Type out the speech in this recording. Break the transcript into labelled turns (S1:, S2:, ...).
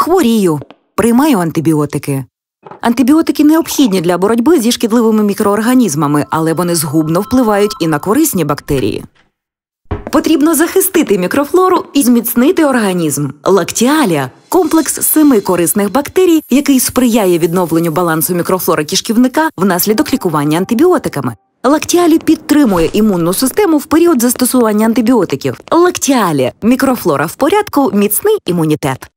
S1: Хворію, приймаю антибіотики. Антибіотики необхідні для боротьби зі шкідливими мікроорганізмами, але вони згубно впливають і на корисні бактерії. Потрібно захистити мікрофлору і зміцнити організм. Лактіалія комплекс семи корисних бактерій, який сприяє відновленню балансу мікрофлори кишківника внаслідок лікування антибіотиками. Лактіалі підтримує імунну систему в період застосування антибіотиків. Лактіалі мікрофлора в порядку, міцний імунітет.